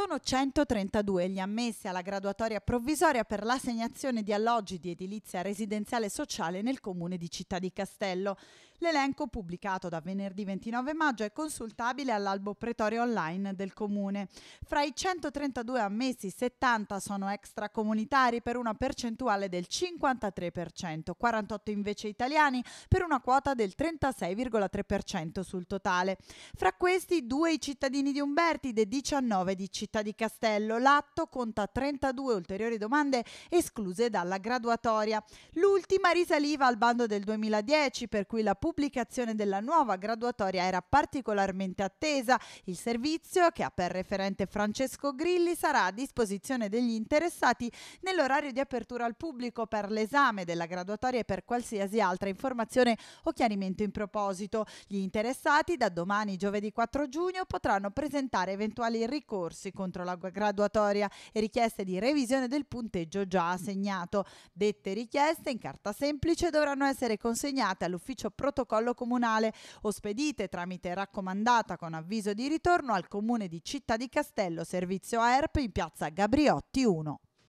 Sono 132 gli ammessi alla graduatoria provvisoria per l'assegnazione di alloggi di edilizia residenziale sociale nel comune di Città di Castello. L'elenco pubblicato da venerdì 29 maggio è consultabile all'albo pretorio online del comune. Fra i 132 ammessi, 70 sono extracomunitari per una percentuale del 53%, 48 invece italiani per una quota del 36,3% sul totale. Fra questi, due i cittadini di Umberti, dei 19 di Città città di Castello. L'atto conta 32 ulteriori domande escluse dalla graduatoria. L'ultima risaliva al bando del 2010, per cui la pubblicazione della nuova graduatoria era particolarmente attesa. Il servizio, che ha per referente Francesco Grilli, sarà a disposizione degli interessati nell'orario di apertura al pubblico per l'esame della graduatoria e per qualsiasi altra informazione o chiarimento in proposito. Gli interessati da domani giovedì 4 giugno potranno presentare eventuali ricorsi corsi contro la graduatoria e richieste di revisione del punteggio già assegnato. Dette richieste in carta semplice dovranno essere consegnate all'ufficio protocollo comunale o spedite tramite raccomandata con avviso di ritorno al comune di Città di Castello, servizio AERP in piazza Gabriotti 1.